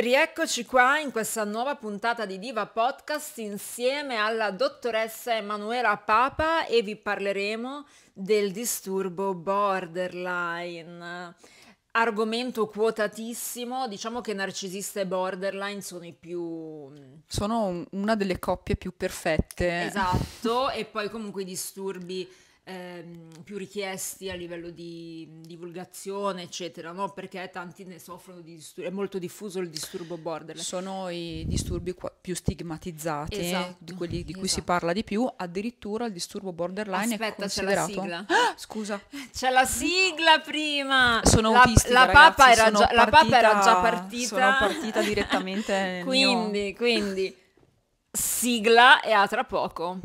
Rieccoci qua in questa nuova puntata di Diva Podcast insieme alla dottoressa Emanuela Papa e vi parleremo del disturbo borderline. Argomento quotatissimo, diciamo che narcisista e borderline sono i più... Sono una delle coppie più perfette. Esatto, e poi comunque i disturbi ehm, più richiesti a livello di divulgazione, eccetera, no? perché tanti ne soffrono di disturbi, è molto diffuso il disturbo borderline. Sono i disturbi più stigmatizzati, esatto, di quelli di cui esatto. si parla di più, addirittura il disturbo borderline Aspetta, è considerato... C'è la sigla. Ah, scusa. C'è la sigla prima! Sono la, autistica, la papa, ragazzi, era, già, partita, la papa era già partita. Sono partita direttamente quindi, mio... quindi sigla e a tra poco.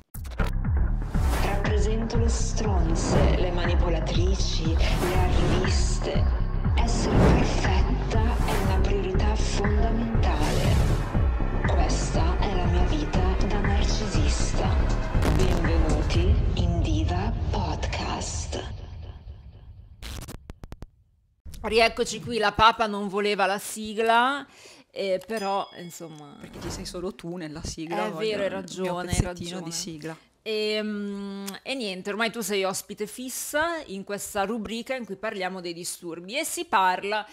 Rieccoci qui, la Papa non voleva la sigla, eh, però insomma... Perché ci sei solo tu nella sigla. È vero, hai ragione. Un pezzettino ragione. di sigla. E, ehm, e, niente, ormai tu sei ospite fissa in questa rubrica in cui parliamo dei disturbi e si parla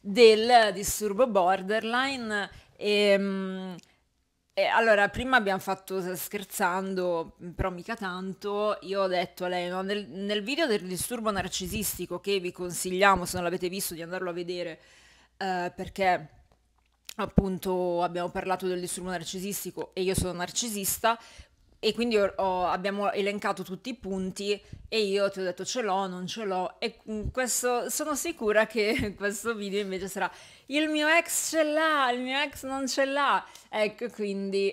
del disturbo borderline. E, ehm, eh, allora, prima abbiamo fatto scherzando, mhmm, però mica tanto, io ho detto a lei, no, nel, nel, video del disturbo narcisistico che vi consigliamo, se non l'avete visto, di andarlo a vedere, eh, perché appunto abbiamo parlato del disturbo narcisistico e io sono narcisista, e quindi ho, abbiamo elencato tutti i punti e io ti ho detto ce l'ho, non ce l'ho e mm, questo, sono sicura che questo video invece sarà il mio ex ce l'ha, il mio ex non ce l'ha. Ecco, quindi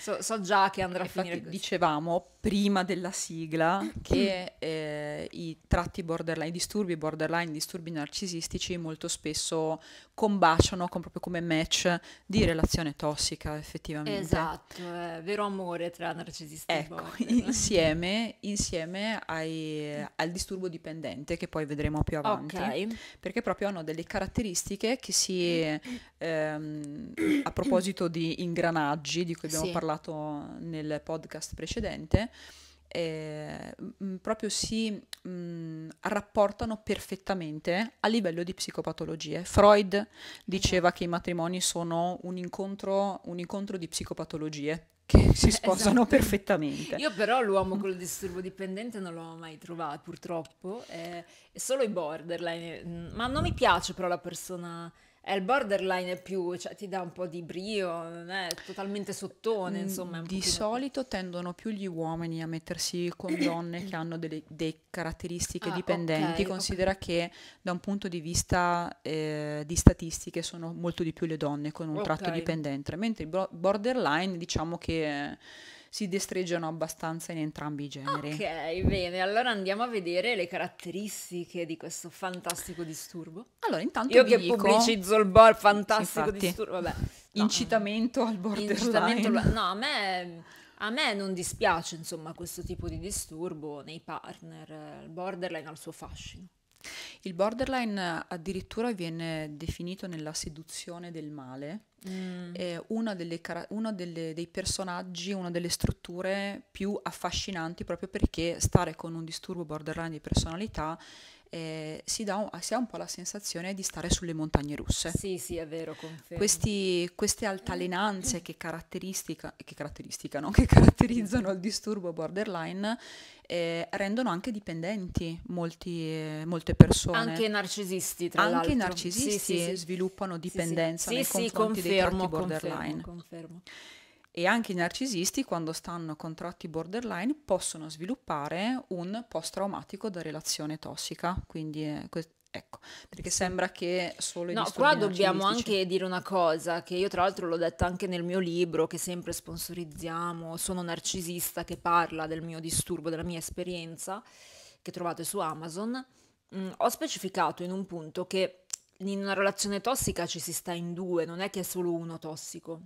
so, so già che andrà a Infatti, finire così. Dicevamo prima della sigla che mm. eh, i tratti borderline, i disturbi borderline, i disturbi narcisistici molto spesso combaciano con, proprio come match di relazione tossica effettivamente. Esatto, è vero amore tra narcisisti ecco, e borderline. Insieme, insieme ai, eh, al disturbo dipendente che poi vedremo più avanti, okay. perché proprio hanno delle caratteristiche che si, mm. ehm, a proposito di ingranaggi di cui abbiamo sì. parlato nel podcast precedente, eh, proprio si mh, mm, rapportano perfettamente a livello di psicopatologie. Freud diceva che i matrimoni sono un incontro, un incontro di psicopatologie che si sposano esatto. perfettamente. Io però l'uomo con il disturbo dipendente non l'ho mai trovato, purtroppo, è, eh, è solo i borderline, mm, ma non mi piace però la persona è il borderline più, cioè ti dà un po' di brio, non è totalmente sottone, mm, insomma. di solito tendono più gli uomini a mettersi con donne che hanno delle, delle caratteristiche ah, dipendenti, okay, considera okay. che da un punto di vista eh, di statistiche sono molto di più le donne con un okay. tratto dipendente, mentre il borderline diciamo che si destreggiano abbastanza in entrambi i generi. Ok, bene, allora andiamo a vedere le caratteristiche di questo fantastico disturbo. Allora, intanto Io che dico... pubblicizzo il bar fantastico Infatti. disturbo, vabbè. No. Incitamento al borderline. Incitamento... No, a me... A me non dispiace, insomma, questo tipo di disturbo nei partner, il borderline ha il suo fascino. Il borderline addirittura viene definito nella seduzione del male, Mm. Eh, uno, delle, uno delle, dei personaggi, una delle strutture più affascinanti proprio perché stare con un disturbo borderline di personalità eh, si, dà un, si ha un po' la sensazione di stare sulle montagne russe. Sì, sì, è vero, Questi, queste altalenanze che, caratteristica, che, caratteristica, no? che caratterizzano il disturbo borderline eh, rendono anche dipendenti molti, eh, molte persone. Anche narcisisti, tra anche l'altro. Anche narcisisti sì, sì, sviluppano dipendenza sì, sì. nei confronti dei confermo, borderline. Confermo, confermo. E anche i narcisisti, quando stanno con tratti borderline, possono sviluppare un post-traumatico da relazione tossica. Quindi eh, Ecco, perché sembra che solo i No, qua dobbiamo anche dire una cosa che io tra l'altro l'ho detta anche nel mio libro che sempre sponsorizziamo, sono narcisista che parla del mio disturbo, della mia esperienza che trovate su Amazon. Mm, ho specificato in un punto che in una relazione tossica ci si sta in due, non è che è solo uno tossico.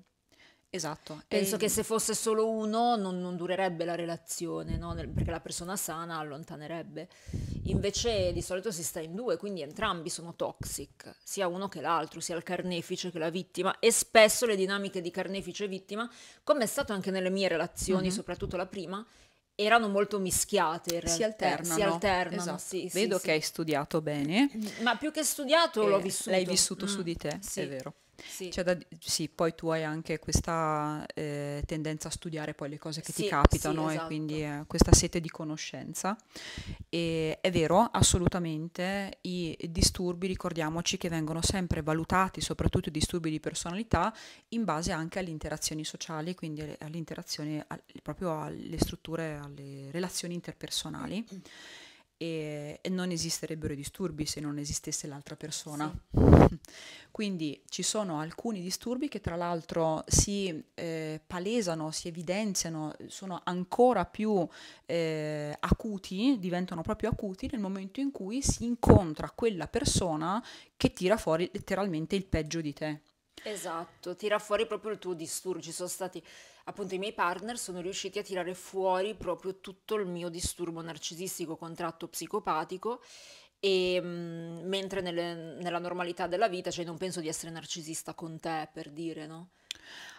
Esatto. Penso e... che ehm se fosse solo uno non, non durerebbe la relazione, no? perché la persona sana allontanerebbe. Invece di solito si sta in due, quindi entrambi sono toxic, sia uno che l'altro, sia il carnefice che la vittima. E spesso le dinamiche di carnefice e vittima, come è stato anche nelle mie relazioni, mm-hmm. soprattutto la prima, erano molto mischiate in realtà. Si alternano. Si alternano. Esatto. Sì, Vedo sì, che sì. hai studiato bene. Ma più che studiato l'ho vissuto. Eh, l'hai vissuto mm. su di te, è vero. Sì. Cioè, da, sì. poi tu hai anche questa eh, tendenza a studiare poi le cose che sì, ti capitano sì, esatto. e quindi esatto. eh, questa sete di conoscenza. E è vero, assolutamente, i disturbi, ricordiamoci che vengono sempre valutati, soprattutto i disturbi di personalità, in base anche alle interazioni sociali, quindi alle, alle interazioni, al, proprio alle strutture, alle relazioni interpersonali. Mm-hmm e, e non esisterebbero i disturbi se non esistesse l'altra persona. Sì. Quindi ci sono alcuni disturbi che tra l'altro si eh, palesano, si evidenziano, sono ancora più eh, acuti, diventano proprio acuti nel momento in cui si incontra quella persona che tira fuori letteralmente il peggio di te. Esatto, tira fuori proprio il tuo disturbo. Ci sono stati appunto i miei partner sono riusciti a tirare fuori proprio tutto il mio disturbo narcisistico contratto psicopatico e mh, mm, mentre nelle, nella normalità della vita, cioè non penso di essere narcisista con te per dire, no?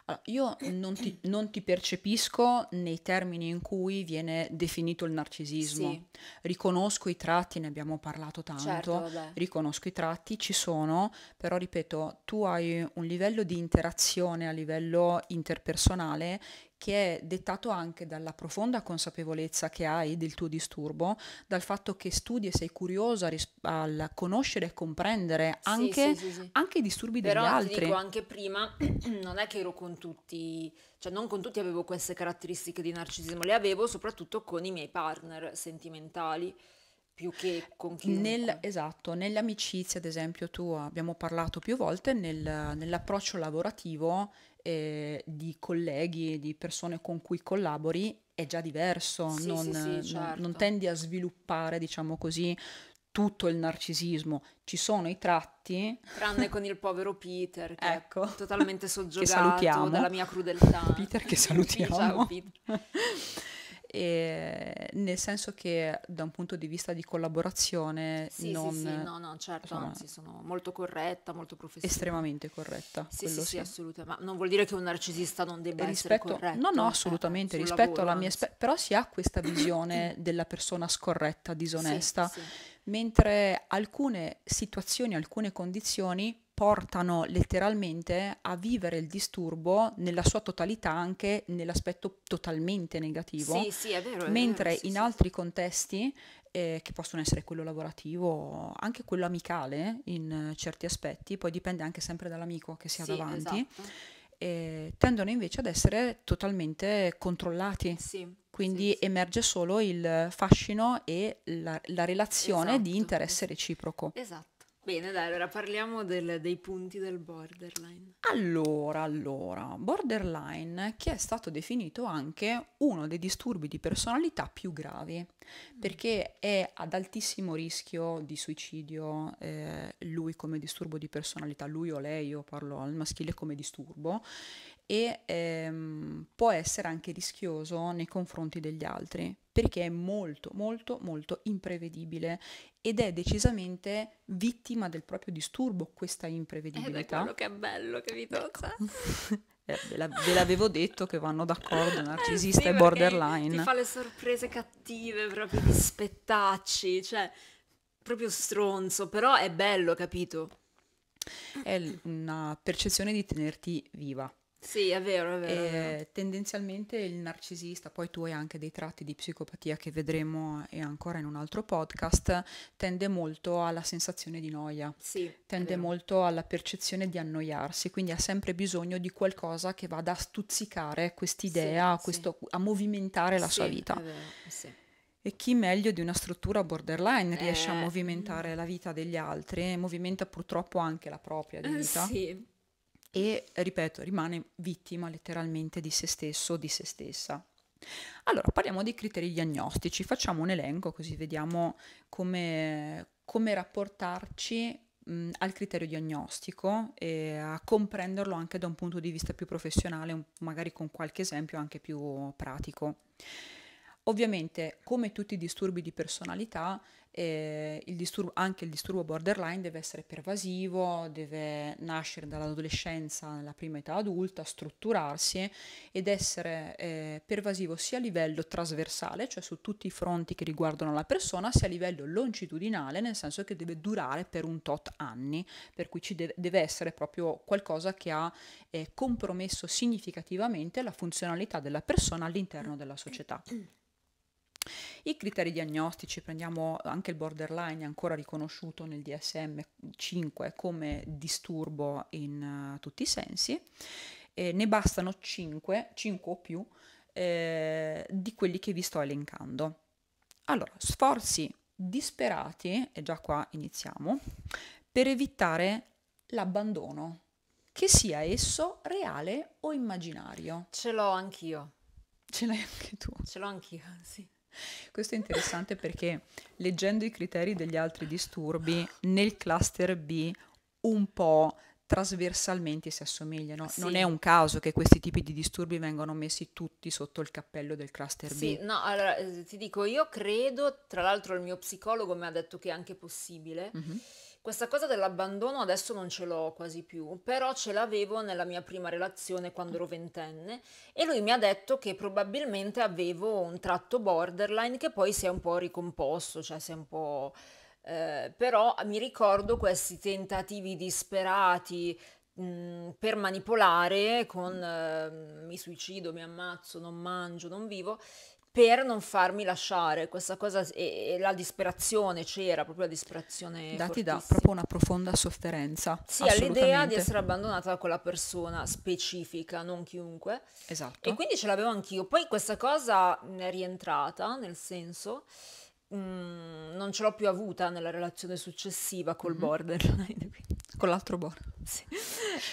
Allora, io non ti, non ti, percepisco nei termini in cui viene definito il narcisismo. Sì. Riconosco i tratti, ne abbiamo parlato tanto, certo, riconosco i tratti, ci sono, però ripeto, tu hai un livello di interazione a livello interpersonale che è dettato anche dalla profonda consapevolezza che hai del tuo disturbo, dal fatto che studi e sei curiosa ris- al conoscere e comprendere anche, sì, sì, sì, anche i disturbi Però degli altri. Però dico anche prima, non è che ero con tutti, cioè non con tutti avevo queste caratteristiche di narcisismo, le avevo soprattutto con i miei partner sentimentali più che con chi Nel, esatto, nell'amicizia ad esempio tu abbiamo parlato più volte nel, nell'approccio lavorativo eh, di colleghi, di persone con cui collabori, è già diverso, sì, non, sì, sì, certo. non, non certo. tendi a sviluppare, diciamo così, tutto il narcisismo. Ci sono i tratti. Tranne con il povero Peter, che ecco, è totalmente soggiogato dalla mia crudeltà. Peter che salutiamo. Ciao, Peter. e nel senso che da un punto di vista di collaborazione sì, non... Sì, sì, no, no, certo, insomma, anzi sono molto corretta, molto professionale. Estremamente corretta. Sì, sì, sì, sì, assolutamente, ma non vuol dire che un narcisista non debba rispetto, essere corretto. No, no, eh, assolutamente, eh, rispetto lavoro, alla mia... Espe- però si ha questa visione della persona scorretta, disonesta, mentre alcune situazioni, alcune condizioni portano letteralmente a vivere il disturbo nella sua totalità anche nell'aspetto totalmente negativo. Sì, sì, è vero. È mentre vero, sì, in altri contesti, eh, che possono essere quello lavorativo, anche quello amicale in certi aspetti, poi dipende anche sempre dall'amico che si ha davanti, esatto. eh, tendono invece ad essere totalmente controllati. Sì. Quindi emerge solo il fascino e la, la relazione esatto, di interesse reciproco. Esatto. Bene, dai, allora parliamo del, dei punti del borderline. Allora, allora, borderline che è stato definito anche uno dei disturbi di personalità più gravi, mm. perché è ad altissimo rischio di suicidio eh, lui come disturbo di personalità, lui o lei, io parlo al maschile come disturbo, e ehm, può essere anche rischioso nei confronti degli altri perché è molto molto molto imprevedibile ed è decisamente vittima del proprio disturbo questa eh imprevedibilità. Ed è quello che è bello, capito? Ecco. Eh, ve, la, ve, l'avevo detto che vanno d'accordo eh, narcisista eh sì, e borderline. Ti fa le sorprese cattive, proprio di spettacci, cioè proprio stronzo, però è bello, capito? È una percezione di tenerti viva sì, è vero, è vero, è vero. Tendenzialmente il narcisista, poi tu hai anche dei tratti di psicopatia che vedremo e eh, ancora in un altro podcast, tende molto alla sensazione di noia, sì, tende molto alla percezione di annoiarsi, quindi ha sempre bisogno di qualcosa che vada a stuzzicare quest'idea, sì, questo, sì. a movimentare la sua vita. Vero, eh, sì. E chi meglio di una struttura borderline riesce eh, a movimentare la vita degli altri movimenta purtroppo anche la propria eh, vita? Sì, e, ripeto, rimane vittima letteralmente di se stesso o di se stessa. Allora, parliamo dei criteri diagnostici, facciamo un elenco così vediamo come, come rapportarci mh, al criterio diagnostico e a comprenderlo anche da un punto di vista più professionale, magari con qualche esempio anche più pratico. Ovviamente, come tutti i disturbi di personalità, eh, il disturbo, anche il disturbo borderline deve essere pervasivo, deve nascere dall'adolescenza nella prima età adulta, strutturarsi ed essere eh, pervasivo sia a livello trasversale, cioè su tutti i fronti che riguardano la persona, sia a livello longitudinale, nel senso che deve durare per un tot anni, per cui ci deve, deve essere proprio qualcosa che ha eh, compromesso significativamente la funzionalità della persona all'interno della società. I criteri diagnostici, prendiamo anche il borderline, ancora riconosciuto nel DSM-5 come disturbo in uh, tutti i sensi, eh, ne bastano 5, 5 o più, eh, di quelli che vi sto elencando. Allora, sforzi disperati, e già qua iniziamo, per evitare l'abbandono, che sia esso reale o immaginario. Ce l'ho anch'io. Ce l'hai anche tu. Ce l'ho anch'io, sì. Questo è interessante perché leggendo i criteri degli altri disturbi, nel cluster B un po' trasversalmente si assomigliano. Sì. Non è un caso che questi tipi di disturbi vengano messi tutti sotto il cappello del cluster B. Sì, no, allora eh, ti dico, io credo, tra l'altro il mio psicologo mi ha detto che è anche possibile. Mm-hmm questa cosa dell'abbandono adesso non ce l'ho quasi più, però ce l'avevo nella mia prima relazione quando ero ventenne e lui mi ha detto che probabilmente avevo un tratto borderline che poi si è un po' ricomposto, cioè si è un po'... Eh, però mi ricordo questi tentativi disperati mm, per manipolare con eh, mi suicido, mi ammazzo, non mangio, non vivo per non farmi lasciare questa cosa e, e la disperazione c'era proprio la disperazione dati da proprio una profonda sofferenza sì all'idea di essere abbandonata da quella persona specifica non chiunque esatto e quindi ce l'avevo anch'io poi questa cosa è rientrata nel senso mh, non ce l'ho più avuta nella relazione successiva col mm-hmm. borderline. Con l'altro borderline, sì.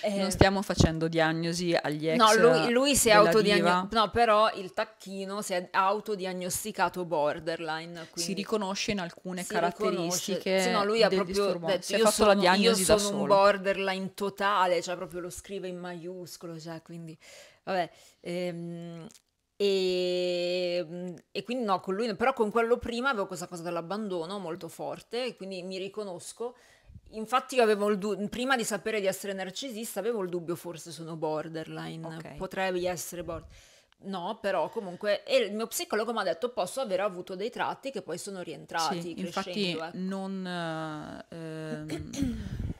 eh, non stiamo facendo diagnosi agli ex. No, lui, lui si è autodiagnosticato. No, però il tacchino si è autodiagnosticato borderline. Si riconosce in alcune caratteristiche. Sì, no, lui ha proprio detto, si è fatto sono, la diagnosi da solo. Io sono un borderline totale, cioè proprio lo scrive in maiuscolo, cioè, quindi... Vabbè, ehm, e, ehm, e, quindi no, con lui, però con quello prima avevo questa cosa dell'abbandono molto forte, e quindi mi riconosco. Infatti du- prima di sapere di essere narcisista avevo il dubbio forse sono borderline, okay. potrei essere borderline. No, però comunque e il mio psicologo mi ha detto posso aver avuto dei tratti che poi sono rientrati. Sì, infatti ecco. non... Eh,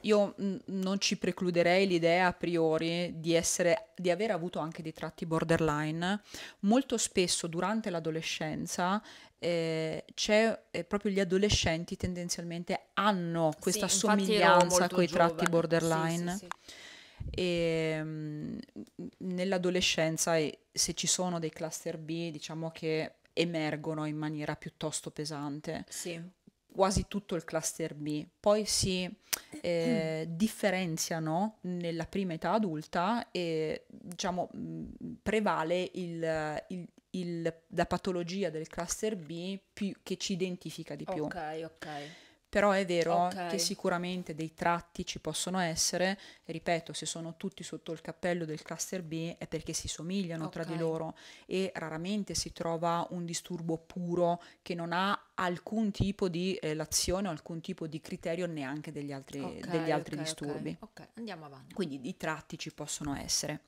io mm, non ci precluderei l'idea a priori di, essere, di aver avuto anche dei tratti borderline. Molto spesso durante l'adolescenza eh, c'è eh, proprio gli adolescenti tendenzialmente hanno questa sì, somiglianza con i tratti borderline. Sì, ehm, sì, e, mh, nell'adolescenza se ci sono dei cluster B diciamo che emergono in maniera piuttosto pesante. Sì quasi tutto il cluster B, poi si eh, mm. differenziano nella prima età adulta e diciamo mm, prevale il, il, il, la patologia del cluster B più, che ci identifica di più. Ok, ok però è vero okay. che sicuramente dei tratti ci possono essere, ripeto, se sono tutti sotto il cappello del cluster B è perché si somigliano okay. tra di loro e raramente si trova un disturbo puro che non ha alcun tipo di relazione, eh, alcun tipo di criterio neanche degli altri, okay, degli altri disturbi. Ok, andiamo avanti. Quindi i tratti ci possono essere.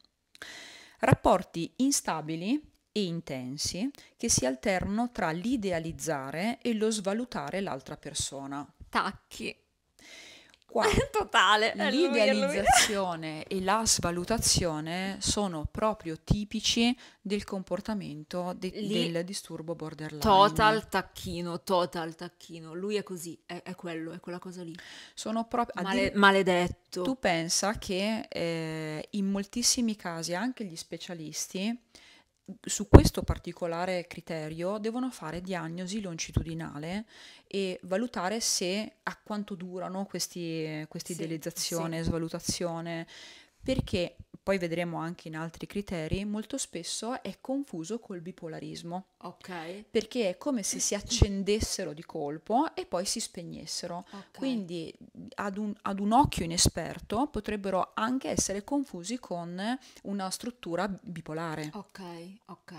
Rapporti instabili e intensi che si alternano tra l'idealizzare e lo svalutare l'altra persona. Tacchi. Qua, Totale. Eh, l'idealizzazione e la svalutazione sono proprio tipici del comportamento de Lì, del disturbo borderline. Total tacchino, total tacchino. Lui è così, è, è quello, è quella cosa lì. Sono proprio... Male, maledetto. Tu pensa che eh, in moltissimi casi anche gli specialisti su questo particolare criterio devono fare diagnosi longitudinale e valutare se a quanto durano queste sì, idealizzazione, sì. svalutazione, perché poi vedremo anche in altri criteri, molto spesso è confuso col bipolarismo. Ok. Perché è come se si accendessero di colpo e poi si spegnessero. Okay. Quindi ad un, ad un occhio inesperto potrebbero anche essere confusi con una struttura bipolare. Ok, ok.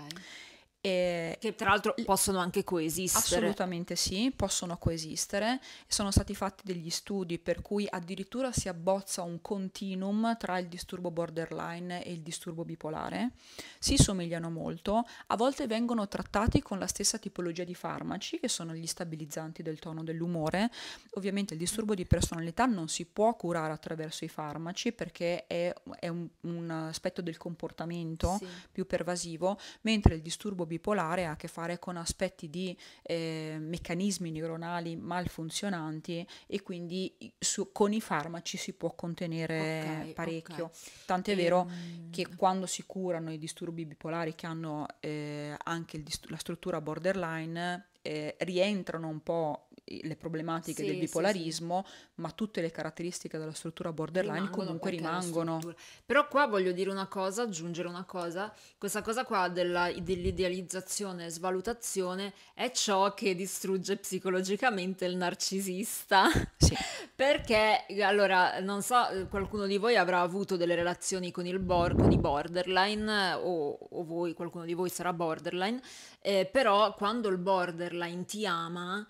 E che tra l'altro possono anche coesistere. Assolutamente sì, possono coesistere. Sono stati fatti degli studi per cui addirittura si abbozza un continuum tra il disturbo borderline e il disturbo bipolare. Si somigliano molto, a volte vengono trattati con la stessa tipologia di farmaci che sono gli stabilizzanti del tono dell'umore. Ovviamente il disturbo di personalità non si può curare attraverso i farmaci perché è, è un, un, aspetto del comportamento sì. più pervasivo, mentre il disturbo bipolare bipolare ha a che fare con aspetti di eh, meccanismi neuronali malfunzionanti e quindi su, con i farmaci si può contenere okay, parecchio. Okay. Tant'è e... vero ehm. che quando si curano i disturbi bipolari che hanno eh, anche dist- la struttura borderline, eh, rientrano un po' le problematiche sì, del bipolarismo, sì, sì. ma tutte le caratteristiche della struttura borderline rimangono comunque rimangono. Però qua voglio dire una cosa, aggiungere una cosa, questa cosa qua della, dell'idealizzazione e svalutazione è ciò che distrugge psicologicamente il narcisista. Perché, allora, non so, qualcuno di voi avrà avuto delle relazioni con, il bor- con i borderline o, o voi, qualcuno di voi sarà borderline, eh, però quando il borderline ti ama,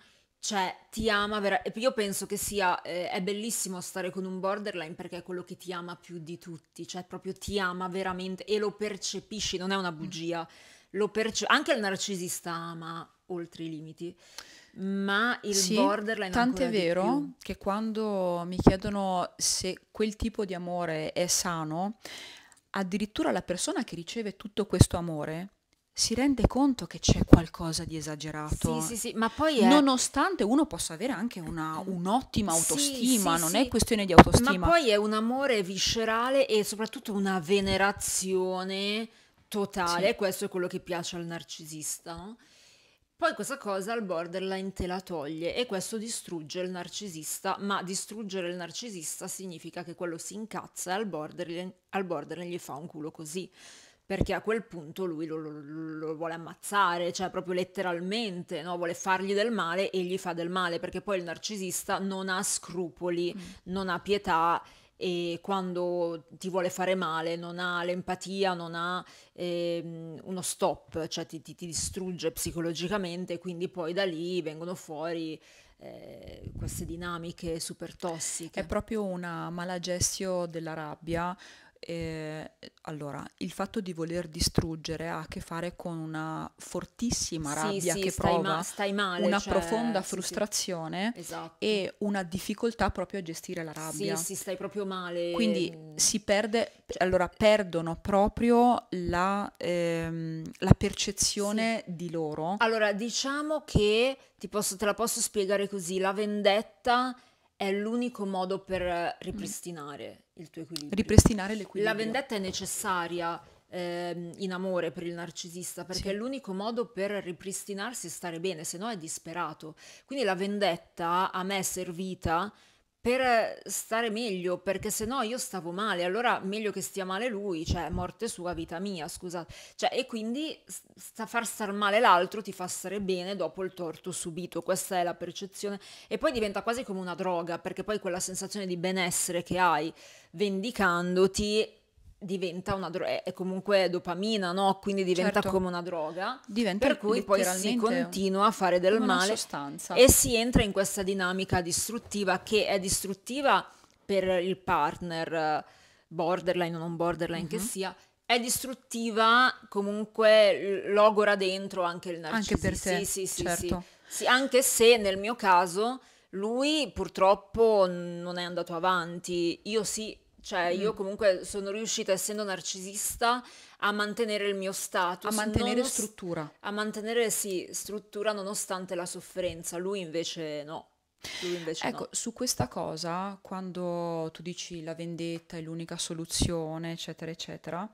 cioè, ti ama veramente. Io penso che sia. eh, è bellissimo stare con un borderline perché è quello che ti ama più di tutti. Cioè, proprio ti ama veramente e lo percepisci, non è una mm. bugia. Lo perce- anche il narcisista ama oltre i limiti, ma il Sì, borderline tant'è ancora di più. vero che quando mi chiedono se quel tipo di amore è sano, addirittura la persona che riceve tutto questo amore si rende conto che c'è qualcosa di esagerato. Sì, sì, sì, ma poi è... Nonostante uno possa avere anche una, mm. un'ottima autostima, sì, non è questione di autostima. Ma poi è un amore viscerale e soprattutto una venerazione totale, questo è quello che piace al narcisista, no? Poi questa cosa al borderline te la toglie e questo distrugge il narcisista, ma distruggere il narcisista significa che quello si incazza e al borderline, al borderline gli fa un culo così perché a quel punto lui lo, lo, lo vuole ammazzare, cioè proprio letteralmente, no? vuole fargli del male e gli fa del male, perché poi il narcisista non ha scrupoli, mm. non ha pietà e quando ti vuole fare male non ha l'empatia, non ha ehm, uno stop, cioè ti, ti, ti, distrugge psicologicamente, quindi poi da lì vengono fuori eh, queste dinamiche super tossiche. È proprio una malagestio della rabbia, eh, allora, il fatto di voler distruggere ha a che fare con una fortissima rabbia sì, sì, che stai prova, ma- stai male, una cioè, profonda sì, frustrazione esatto. e una difficoltà proprio a gestire la rabbia. Sì, sì, stai proprio male. Quindi si perde, cioè, allora perdono proprio la, ehm, la percezione di loro. Allora, diciamo che, ti posso, te la posso spiegare così, la vendetta è l'unico modo per mm. ripristinare mm. il tuo equilibrio. Ripristinare l'equilibrio. La vendetta è necessaria ehm, in amore per il narcisista perché sì. è l'unico modo per ripristinarsi e stare bene, se no è disperato. Quindi la vendetta a me è servita per stare meglio, perché se no io stavo male, allora meglio che stia male lui, cioè morte sua, vita mia, scusate. Cioè, e quindi sta far star male l'altro ti fa stare bene dopo il torto subito, questa è la percezione. E poi diventa quasi come una droga, perché poi quella sensazione di benessere che hai vendicandoti diventa una droga, è comunque dopamina, no? Quindi diventa certo. come una droga. Diventa per cui poi si continua a fare del male e si entra in questa dinamica distruttiva che è distruttiva per il partner, borderline o non borderline mm-hmm. che mhm. sia, è distruttiva comunque logora dentro anche il narcisista. Anche per te, sì, sì, certo. sì, sì. Anche se nel mio caso lui purtroppo non è andato avanti, io sì cioè, mm. io comunque sono riuscita, essendo narcisista, a mantenere il mio status. A mantenere nonost- struttura. A mantenere, sì, struttura nonostante la sofferenza. Lui invece no. Lui invece ecco, no. su questa cosa, quando tu dici la vendetta è l'unica soluzione, eccetera, eccetera,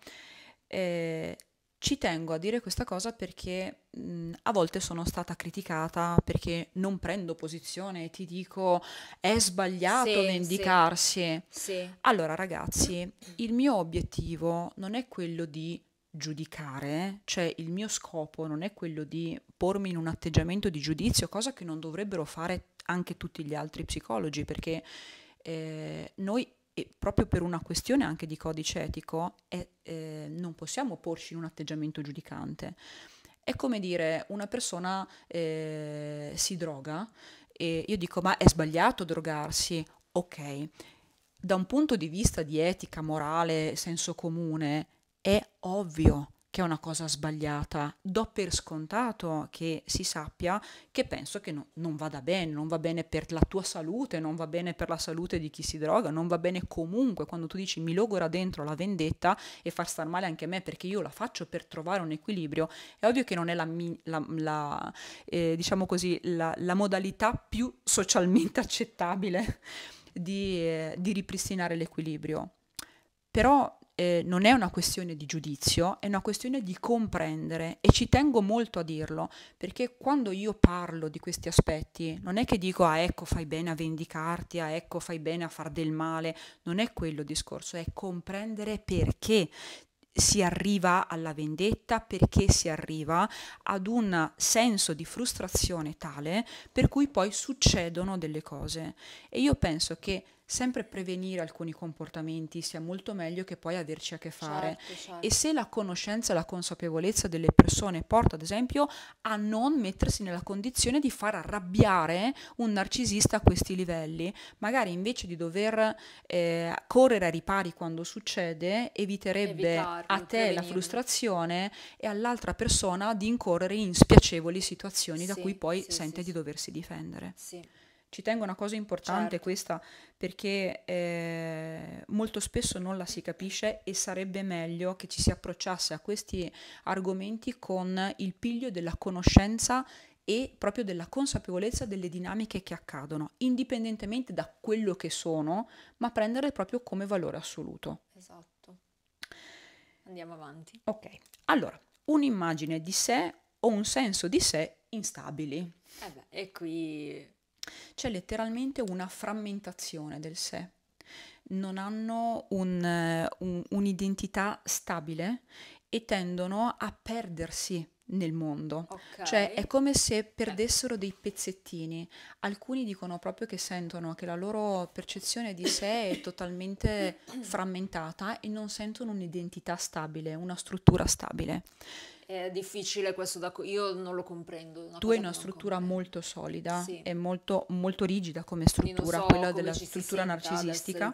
eh, ci tengo a dire questa cosa perché mh, a volte sono stata criticata perché non prendo posizione e ti dico è sbagliato sì, vendicarsi. Sì, sì. Allora ragazzi, il mio obiettivo non è quello di giudicare, cioè il mio scopo non è quello di pormi in un atteggiamento di giudizio, cosa che non dovrebbero fare anche tutti gli altri psicologi perché eh, noi e proprio per una questione anche di codice etico è, eh, non possiamo porci in un atteggiamento giudicante. È come dire una persona eh, si droga e io dico ma è sbagliato drogarsi? Ok, da un punto di vista di etica, morale, senso comune, è ovvio che è una cosa sbagliata, do per scontato che si sappia che penso che no, non vada bene, non va bene per la tua salute, non va bene per la salute di chi si droga, non va bene comunque quando tu dici mi logora dentro la vendetta e far star male anche me perché io la faccio per trovare un equilibrio, è ovvio che non è la, la, la eh, diciamo così, la, la modalità più socialmente accettabile di, eh, di, ripristinare l'equilibrio. Però eh, non è una questione di giudizio, è una questione di comprendere e ci tengo molto a dirlo perché quando io parlo di questi aspetti non è che dico ah ecco fai bene a vendicarti, ah ecco fai bene a far del male, non è quello il discorso, è comprendere perché si arriva alla vendetta perché si arriva ad un senso di frustrazione tale per cui poi succedono delle cose e io penso che sempre prevenire alcuni comportamenti sia molto meglio che poi averci a che fare. Certo, certo. E se la conoscenza e la consapevolezza delle persone porta, ad esempio, a non mettersi nella condizione di far arrabbiare un narcisista a questi livelli, magari invece di dover eh, correre ai ripari quando succede, eviterebbe Evitarlo, a te prevenire. la frustrazione e all'altra persona di incorrere in spiacevoli situazioni sì, da cui poi sì, sente sì, di doversi difendere. Sì. Ci tengo una cosa importante certo. questa perché eh, molto spesso non la si capisce e sarebbe meglio che ci si approcciasse a questi argomenti con il piglio della conoscenza e proprio della consapevolezza delle dinamiche che accadono, indipendentemente da quello che sono, ma prenderle proprio come valore assoluto. Esatto. Andiamo avanti. Ok, allora, un'immagine di sé o un senso di sé instabili. Eh beh, e qui c'è letteralmente una frammentazione del sé. Non hanno un, eh, un, un'identità stabile e tendono a perdersi nel mondo. Okay. Cioè è come se perdessero dei pezzettini. Alcuni dicono proprio che sentono che la loro percezione di sé è totalmente frammentata e non sentono un'identità stabile, una struttura stabile. È difficile questo da... Co- io non lo comprendo. tu hai una struttura comprendo. molto solida sì. e molto, molto, rigida come struttura, so quella della struttura narcisistica.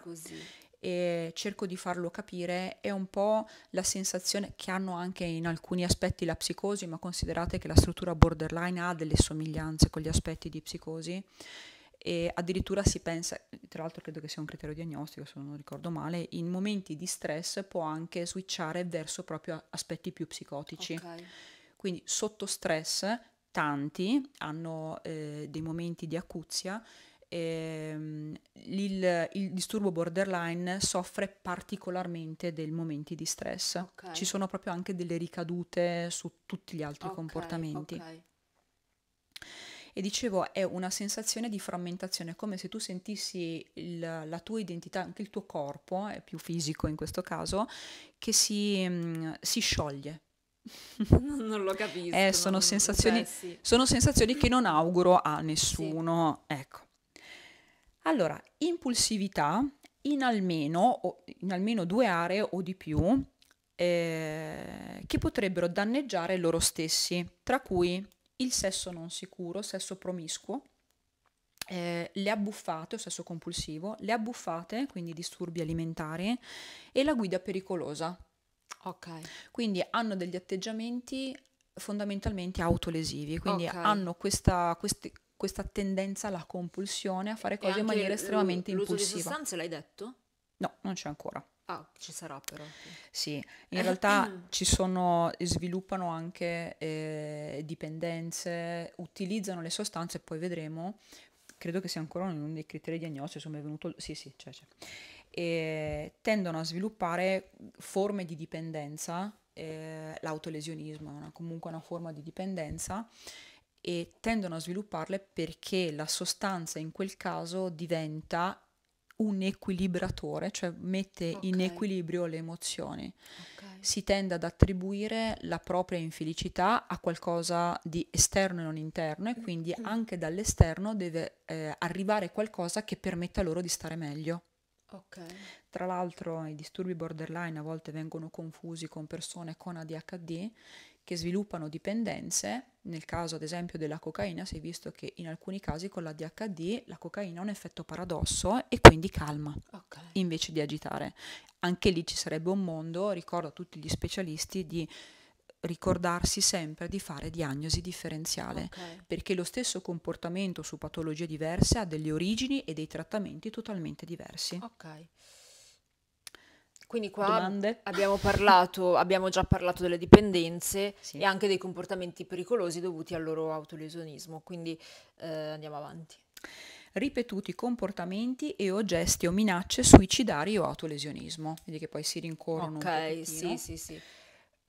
E cerco di farlo capire, è un po' la sensazione che hanno anche in alcuni aspetti la psicosi, ma considerate che la struttura borderline ha delle somiglianze con gli aspetti di psicosi e addirittura si pensa, tra l'altro credo che sia un criterio diagnostico se non ricordo male, in momenti di stress può anche switchare verso proprio aspetti più psicotici. Okay. Quindi sotto stress tanti hanno eh, dei momenti di acuzia ehm, il, il, disturbo borderline soffre particolarmente dei momenti di stress. Okay. Ci sono proprio anche delle ricadute su tutti gli altri okay, comportamenti. Okay. E dicevo, è una sensazione di frammentazione, come se tu sentissi il, la tua identità, anche il tuo corpo, è più fisico in questo caso, che si, mm, si scioglie. non lo capisco. Eh, sono, sensazioni, cioè, sì. sono, sensazioni, che non auguro a nessuno. Sì. Ecco. Allora, impulsività in almeno, in almeno, due aree o di più eh, che potrebbero danneggiare loro stessi, tra cui il sesso non sicuro, sesso promiscuo, eh, le abbuffate o sesso compulsivo, le abbuffate, quindi disturbi alimentari, e la guida pericolosa. Ok. Quindi hanno degli atteggiamenti fondamentalmente autolesivi, quindi okay. hanno questa, questi, questa, tendenza alla compulsione a fare cose in maniera estremamente l- impulsiva. L'uso di sostanze l'hai detto? No, non c'è ancora. Ah, ci sarà però. Sì, in eh, realtà mm. ci sono, sviluppano anche eh, dipendenze, utilizzano le sostanze, poi vedremo, credo che sia ancora uno dei criteri diagnostici, insomma è venuto... Sì, sì, c'è, cioè, c'è. Cioè. E tendono a sviluppare forme di dipendenza, eh, l'autolesionismo è una, comunque una forma di dipendenza, e tendono a svilupparle perché la sostanza in quel caso diventa un equilibratore, cioè mette okay. in equilibrio le emozioni. Okay. Si tende ad attribuire la propria infelicità a qualcosa di esterno e non interno e quindi mm-hmm. anche dall'esterno deve eh, arrivare qualcosa che permetta loro di stare meglio. Okay. Tra l'altro i disturbi borderline a volte vengono confusi con persone con ADHD che sviluppano dipendenze, nel caso ad esempio della cocaina si è visto che in alcuni casi con la DHD la cocaina ha un effetto paradosso e quindi calma okay. invece di agitare. Anche lì ci sarebbe un mondo, ricordo a tutti gli specialisti, di ricordarsi sempre di fare diagnosi differenziale, okay. perché lo stesso comportamento su patologie diverse ha delle origini e dei trattamenti totalmente diversi. Okay. Quindi qua Domande? abbiamo parlato, abbiamo già parlato delle dipendenze sì. e anche dei comportamenti pericolosi dovuti al loro autolesionismo, quindi eh, andiamo avanti. Ripetuti comportamenti e o gesti o minacce suicidari o autolesionismo, vedi che poi si rincorrono. Ok, sì, sì, sì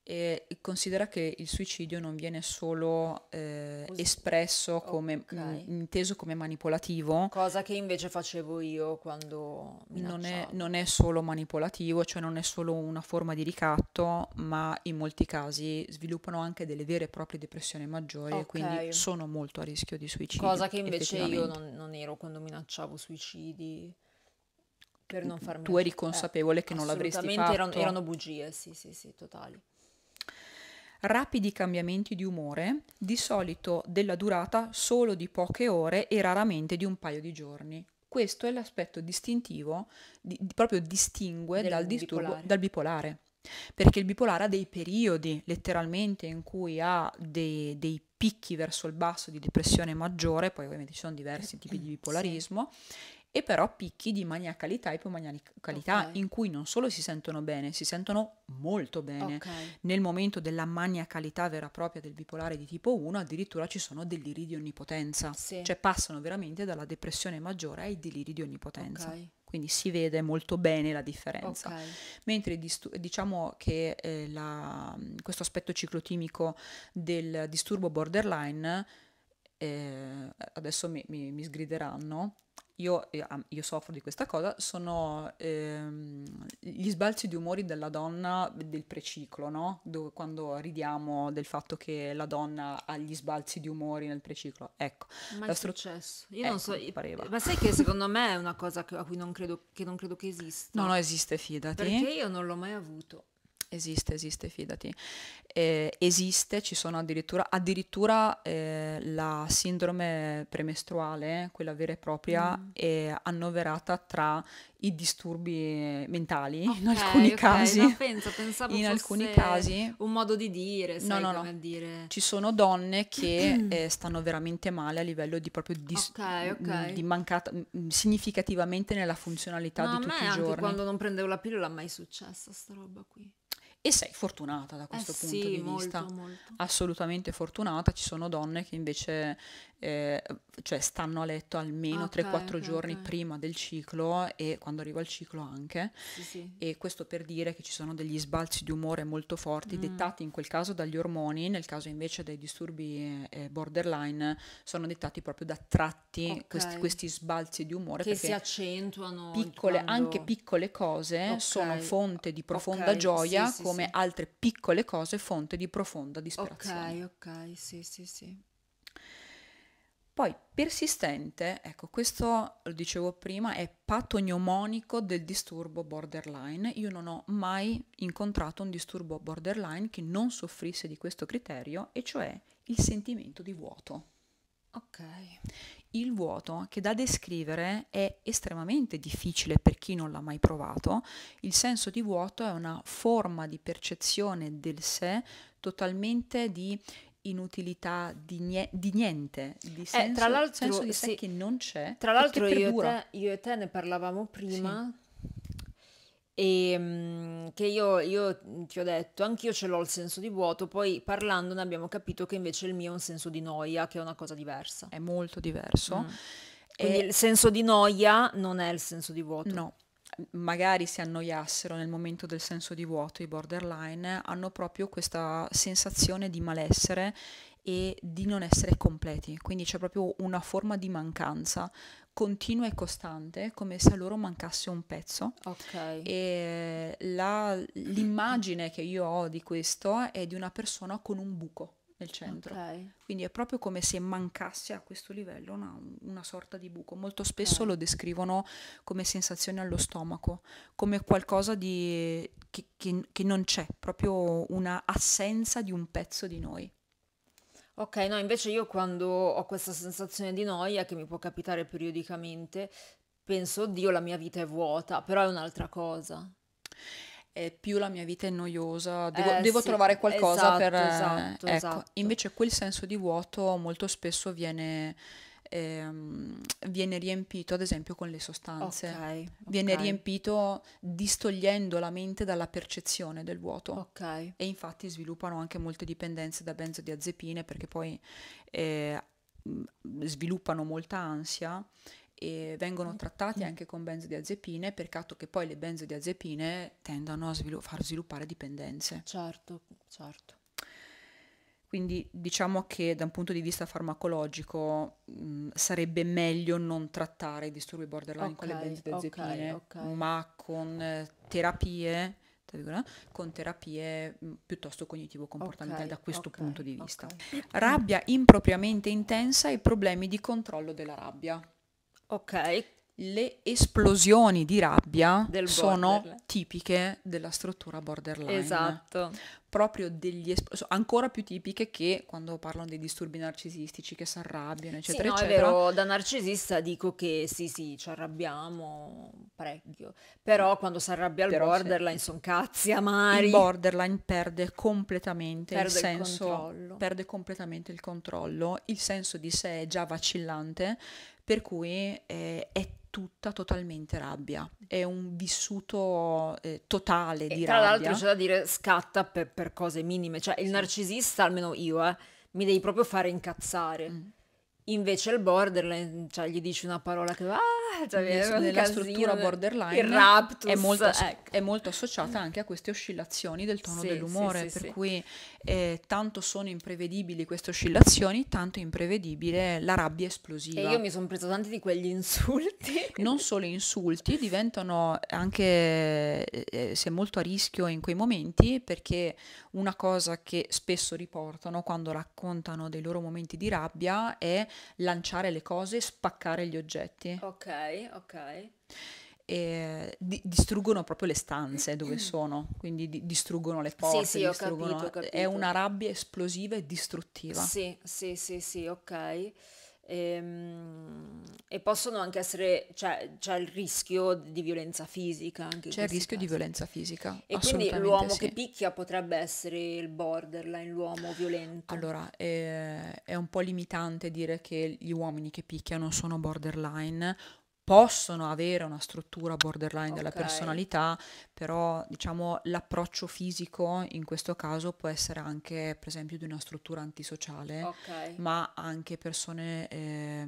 e considera che il suicidio non viene solo eh, espresso come okay. m- inteso come manipolativo cosa che invece facevo io quando non è, non è, solo manipolativo cioè non è solo una forma di ricatto ma in molti casi sviluppano anche delle vere e proprie depressioni maggiori okay. e quindi sono molto a rischio di suicidio cosa che invece io non, non ero quando minacciavo suicidi per non farmi tu eri consapevole eh, che non l'avresti fatto erano, erano bugie sì sì sì totali rapidi cambiamenti di umore, di solito della durata solo di poche ore e raramente di un paio di giorni. Questo è l'aspetto distintivo, di, di, proprio distingue dal disturbo bipolare. dal bipolare. Perché il bipolare ha dei periodi letteralmente in cui ha dei, dei picchi verso il basso di depressione maggiore, poi ovviamente ci sono diversi tipi di bipolarismo, sì e però picchi di maniacalità e ipomaniacalità okay. in cui non solo si sentono bene, si sentono molto bene. Okay. Nel momento della maniacalità vera e propria del bipolare di tipo 1 addirittura ci sono deliri di onnipotenza, sì. cioè passano veramente dalla depressione maggiore ai deliri di onnipotenza. Okay quindi si vede molto bene la differenza. Okay. Mentre diciamo che eh, la, questo aspetto ciclotimico del disturbo borderline, eh, adesso mi, mi, mi sgrideranno, io, eh, io, soffro di questa cosa, sono ehm, gli sbalzi di umori della donna eh, del preciclo, no? Dove, quando ridiamo del fatto che la donna ha gli sbalzi di umori nel preciclo. Ecco. Ma è stru- successo? Io ecco, non so, ecco, pareva. ma sai che secondo me è una cosa a cui non credo che, non credo che esista. No, no, esiste, fidati. Perché io non l'ho mai avuto. Esiste, esiste, fidati. Eh, esiste, ci sono addirittura, addirittura eh, la sindrome premestruale, quella vera e propria, mm. è annoverata tra i disturbi mentali okay, in alcuni okay. casi. No, penso, pensavo in alcuni casi un modo di dire, sai no, no, no. Dire. Ci sono donne che eh, stanno veramente male a livello di proprio dis- okay, m- mm, di mancata m- mm, mm, significativamente nella funzionalità no, di tutti i giorni. quando non prendevo la pillola mai successa sta roba qui. E sei fortunata da eh questo eh punto sì, di molto, vista. Molto. Assolutamente fortunata. Ci sono donne che invece eh, cioè stanno a letto almeno okay, 3-4 okay, giorni okay. prima del ciclo e quando arriva il ciclo anche. Sì, sì. E questo per dire che ci sono degli sbalzi di umore molto forti, mm. dettati in quel caso dagli ormoni, nel caso invece dei disturbi eh, borderline, sono dettati proprio da tratti, questi, questi, sbalzi di umore che si accentuano. Piccole, quando... Anche piccole cose sono fonte di profonda gioia, sì, come altre piccole cose fonte di profonda disperazione. Ok, ok, sì, sì, sì. Poi persistente, ecco questo lo dicevo prima, è patognomonico del disturbo borderline. Io non ho mai incontrato un disturbo borderline che non soffrisse di questo criterio, e cioè il sentimento di vuoto. Ok, il vuoto che da descrivere è estremamente difficile per chi non l'ha mai provato. Il senso di vuoto è una forma di percezione del sé totalmente di inutilità di, nie- di niente, di senso, eh, tra l'altro, senso di sé sì. che non c'è. Tra l'altro io e, te, io e, te, ne parlavamo prima sì. e ehm, che io, io, ti ho detto, anch'io ce l'ho il senso di vuoto, poi parlandone abbiamo capito che invece il mio è un senso di noia, che è una cosa diversa. È molto diverso. Mm. E... Quindi il senso di noia non è il senso di vuoto. No magari si annoiassero nel momento del senso di vuoto, i borderline hanno proprio questa sensazione di malessere e di non essere completi, quindi c'è proprio una forma di mancanza continua e costante, come se a loro mancasse un pezzo. Okay. E la, l'immagine che io ho di questo è di una persona con un buco nel centro. Okay. Quindi è proprio come se mancasse a questo livello una, una sorta di buco. Molto spesso okay. lo descrivono come sensazione allo stomaco, come qualcosa di, che, che, che non c'è, proprio una assenza di un pezzo di noi. Ok, no, invece io quando ho questa sensazione di noia che mi può capitare periodicamente, penso, oddio, la mia vita è vuota, però è un'altra cosa eh, più la mia vita è noiosa, devo, eh, devo sì, trovare qualcosa esatto, per... Esatto, eh, ecco. esatto. Invece quel senso di vuoto molto spesso viene, ehm, viene riempito, ad esempio, con le sostanze. Okay, viene riempito distogliendo la mente dalla percezione del vuoto. Okay. E infatti sviluppano anche molte dipendenze da benzodiazepine perché poi... Eh, sviluppano molta ansia e vengono trattati mm. anche con benzodiazepine, peccato che poi le benzodiazepine tendono a svilu- far sviluppare dipendenze. Certo, certo. Quindi diciamo che da un punto di vista farmacologico mh, mm, sarebbe meglio non trattare i disturbi borderline okay, con le benzodiazepine, okay, okay. ma con eh, terapie, con terapie mh, mm, piuttosto cognitivo-comportamentali da questo punto di vista. Rabbia impropriamente intensa e problemi di controllo della rabbia. Ok. Le esplosioni di rabbia Del sono tipiche della struttura borderline. Esatto. Proprio degli espl- ancora più tipiche che quando parlano dei disturbi narcisistici che si arrabbiano, eccetera, sì, no, eccetera. È vero, da narcisista dico che sì, sì, ci arrabbiamo parecchio. Però mm. quando si arrabbia il borderline se... sono cazzi amari. Il borderline perde completamente perde il, senso, controllo. perde completamente il controllo, il senso di sé è già vacillante per cui eh, è tutta totalmente rabbia, è un vissuto eh, totale e di tra rabbia. Tra l'altro c'è da dire scatta per, per cose minime, cioè il sì. narcisista, almeno io, eh, mi devi proprio fare incazzare. Mm Invece il borderline, cioè gli dici una parola che va... Ah, cioè, la struttura eh, borderline il raptus, è, molto, ecco. è molto associata anche a queste oscillazioni del tono sì, dell'umore, sì, sì, per cui eh, tanto sono imprevedibili queste oscillazioni, tanto è imprevedibile la rabbia esplosiva. E io mi sono preso tanti di quegli insulti. non solo insulti, diventano anche, eh, eh è molto a rischio in quei momenti, perché una cosa che spesso riportano quando raccontano dei loro momenti di rabbia è lanciare le cose, spaccare gli oggetti. Ok, ok. E di- distruggono proprio le stanze dove sono, quindi di- distruggono le porte. Sì, sì, ho capito, ho capito. È una rabbia esplosiva e distruttiva. Sì, sì, sì, sì, ok. E, ehm, e, possono anche essere, cioè, c'è il rischio di violenza fisica. c'è il rischio casi. di violenza fisica. E quindi l'uomo sì. che picchia potrebbe essere il borderline, l'uomo violento. Allora, è, eh, è un po' limitante dire che gli uomini che picchiano sono borderline possono avere una struttura borderline okay. della personalità, però diciamo l'approccio fisico in questo caso può essere anche per esempio di una struttura antisociale, okay. ma anche persone eh,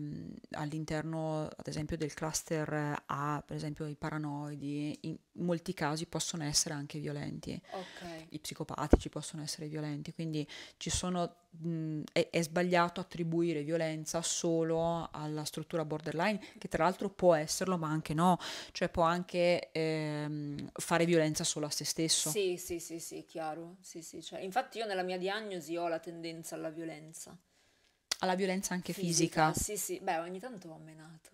all'interno ad esempio del cluster A, per esempio i paranoidi, in, molti casi possono essere anche violenti. Okay. I psicopatici possono essere violenti, quindi sono, mh, mm, è, è, sbagliato attribuire violenza solo alla struttura borderline, che tra l'altro può esserlo, ma anche no, cioè può anche ehm, fare violenza solo a se stesso. Sì, sì, sì, sì, chiaro. Sì, sì, cioè, infatti io nella mia diagnosi ho la tendenza alla violenza. Alla violenza anche fisica? fisica. Sì, sì, beh, ogni tanto ho menato.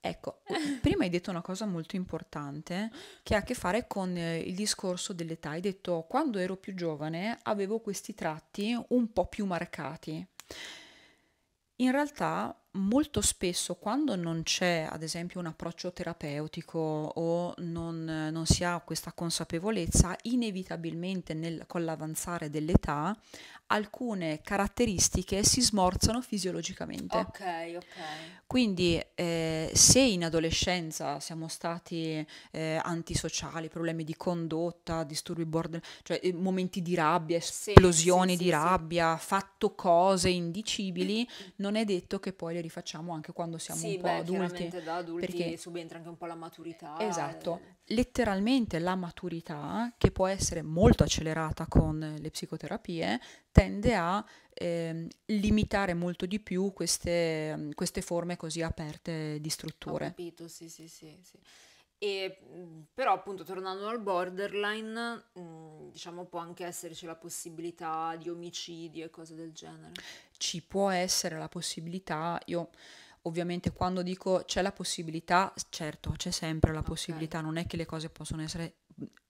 Ecco, prima hai detto una cosa molto importante che ha a che fare con eh, il discorso dell'età. Hai detto quando ero più giovane avevo questi tratti un po' più marcati. In realtà molto spesso quando non c'è ad esempio un approccio terapeutico o non, non si ha questa consapevolezza, inevitabilmente nel, con l'avanzare dell'età alcune caratteristiche si smorzano fisiologicamente. Ok, ok. Quindi eh, se in adolescenza siamo stati eh, antisociali, problemi di condotta, disturbi borderline, cioè eh, momenti di rabbia, esplosioni sì, sì, di sì, rabbia, fatto cose indicibili, non è detto che poi le li facciamo anche quando siamo sì, un po' beh, adulti. da adulti perché subentra anche un po' la maturità. Esatto, e... letteralmente la maturità, che può essere molto accelerata con le psicoterapie, tende a eh, limitare molto di più queste, queste, forme così aperte di strutture. Ho capito, sì, sì, sì. sì. E, mhmm, però appunto tornando al borderline, mh, mhmm, diciamo può anche esserci la possibilità di omicidio e cose del genere ci può essere la possibilità, io ovviamente quando dico c'è la possibilità, certo c'è sempre la okay. possibilità, non è che le cose possono essere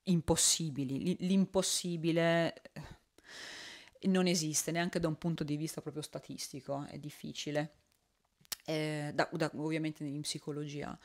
impossibili, l'impossibile eh, non esiste neanche da un punto di vista proprio statistico, è difficile, eh, da, da, ovviamente in psicologia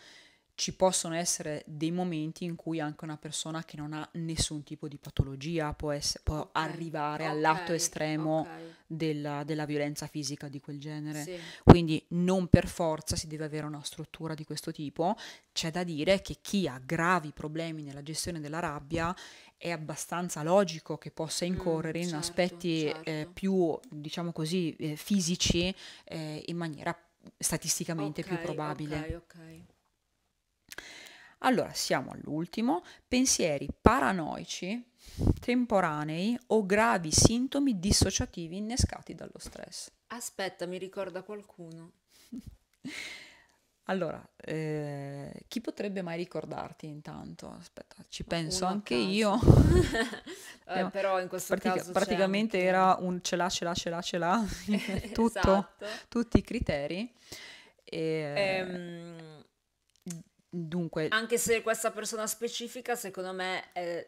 ci possono essere dei momenti in cui anche una persona che non ha nessun tipo di patologia può, essere, può okay. arrivare okay. all'atto estremo okay. della, della, violenza fisica di quel genere. Sì. Quindi non per forza si deve avere una struttura di questo tipo. C'è da dire che chi ha gravi problemi nella gestione della rabbia è abbastanza logico che possa mm, incorrere mm, certo, in aspetti eh, certo. eh, più, diciamo così, eh, fisici eh, in maniera statisticamente più probabile. Ok, ok. Allora, siamo all'ultimo, pensieri paranoici, temporanei o gravi sintomi dissociativi innescati dallo stress. Aspetta, mi ricorda qualcuno. allora, eh, chi potrebbe mai ricordarti intanto? Aspetta, ci penso Uno anche io. eh, però in questo Pratica- caso praticamente anche... era un ce l'ha, ce l'ha, ce l'ha, ce l'ha, tutto, esatto. tutti i criteri. E... Ehm Dunque. Anche se questa persona specifica, secondo me, è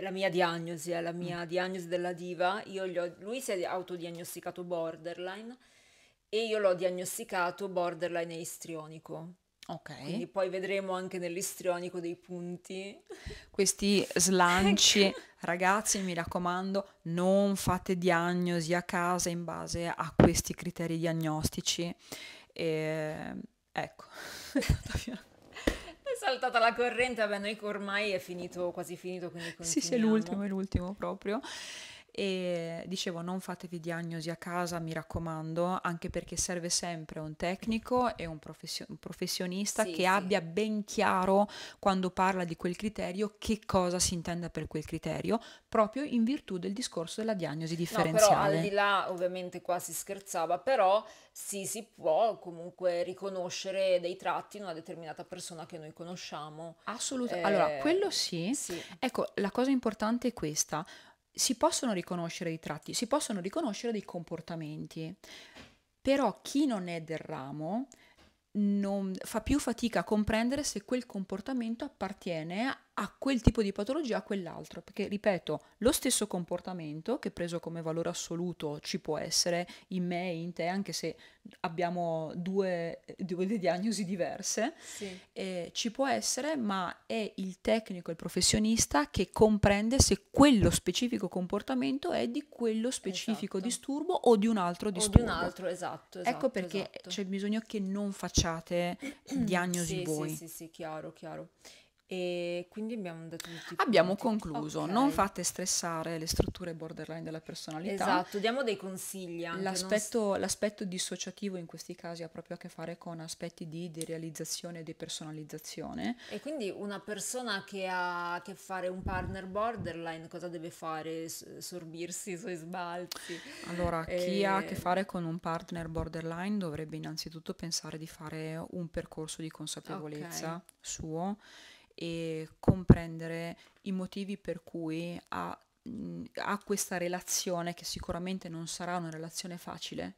la mia diagnosi, è la mm. mia diagnosi della diva. Ho, lui si è autodiagnosticato borderline e io l'ho diagnosticato borderline e istrionico. Ok. Quindi poi vedremo anche nell'istrionico dei punti. Questi ecco. slanci, ragazzi, mi raccomando, non fate diagnosi a casa in base a questi criteri diagnostici. E, ehm, ecco. saltata la corrente, vabbè, noi ormai è finito, quasi finito, quindi continuiamo. Sì, sì, è l'ultimo, è l'ultimo proprio e dicevo non fatevi diagnosi a casa mi raccomando anche perché serve sempre un tecnico e un, profession- un professionista sì, che sì. abbia ben chiaro quando parla di quel criterio che cosa si intenda per quel criterio proprio in virtù del discorso della diagnosi differenziale no, però al di là ovviamente qua si scherzava però sì si può comunque riconoscere dei tratti in una determinata persona che noi conosciamo assolutamente eh, allora quello sì. sì ecco la cosa importante è questa si possono riconoscere dei tratti, si possono riconoscere dei comportamenti, però chi non è del ramo non, fa più fatica a comprendere se quel comportamento appartiene a quel tipo di patologia, a quell'altro, perché ripeto, lo stesso comportamento che preso come valore assoluto ci può essere in me e in te, anche se abbiamo due, due diagnosi diverse, sì. eh, ci può essere, ma è il tecnico, il professionista che comprende se quello specifico comportamento è di quello specifico esatto. disturbo o di un altro disturbo. O di un altro, esatto. Ecco esatto ecco perché esatto. c'è bisogno che non facciate diagnosi sì, voi. Sì, sì, sì, chiaro, chiaro. E quindi abbiamo dato tutti Abbiamo punti. concluso, okay. non fate stressare le strutture borderline della personalità. Esatto, diamo dei consigli. L'aspetto, non... l'aspetto, dissociativo in questi casi ha proprio a che fare con aspetti di derealizzazione e depersonalizzazione. E quindi una persona che ha a che fare un partner borderline cosa deve fare? Sorbirsi i suoi sbalzi? Allora, e... chi eh, ha a che fare con un partner borderline dovrebbe innanzitutto pensare di fare un percorso di consapevolezza okay. suo e comprendere i motivi per cui ha, mh, ha questa relazione, che sicuramente non sarà una relazione facile,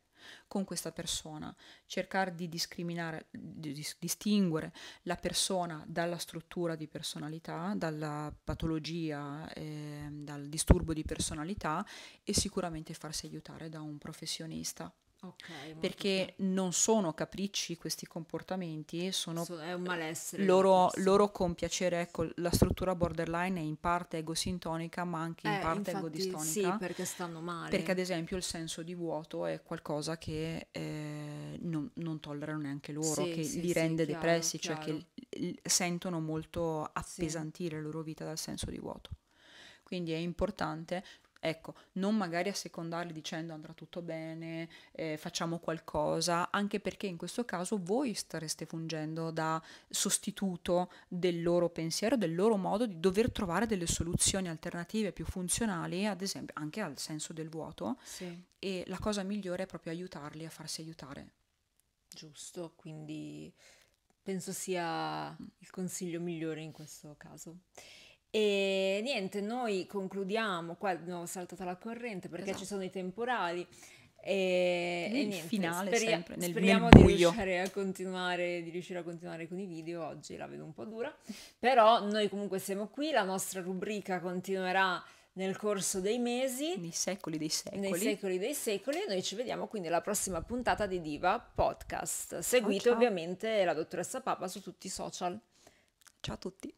con questa persona, cercare di discriminare, di distinguere la persona dalla struttura di personalità, dalla patologia, eh, dal disturbo di personalità e sicuramente farsi aiutare da un professionista. Okay, perché bene. non sono capricci questi comportamenti, sono è un malessere. Loro, loro con piacere, ecco, la struttura borderline è in parte egosintonica, ma anche in eh, parte infatti, egodistonica. Sì, perché stanno male. Perché ad esempio il senso di vuoto è qualcosa che eh, non, non, tollerano neanche loro, sì, che sì, li rende chiaro, depressi, chiaro. cioè che sentono molto appesantire la loro vita dal senso di vuoto. Quindi è importante Ecco, non magari assecondarli dicendo andrà tutto bene, eh, facciamo qualcosa, anche perché in questo caso voi stareste fungendo da sostituto del loro pensiero, del loro modo di dover trovare delle soluzioni alternative più funzionali, ad esempio anche al senso del vuoto. Sì. E la cosa migliore è proprio aiutarli a farsi aiutare. Giusto, quindi penso sia il consiglio migliore in questo caso. E niente, noi concludiamo, qua ho saltato la corrente perché esatto. ci sono i temporali. E, e, e niente, finale speri- sempre nel, speriamo nel di riuscire a continuare di riuscire a continuare con i video oggi la vedo un po' dura però noi comunque siamo qui la nostra rubrica continuerà nel corso dei mesi nei secoli dei secoli nei secoli dei secoli noi ci vediamo quindi alla prossima puntata di Diva Podcast seguite oh, ovviamente la dottoressa Papa su tutti i social ciao a tutti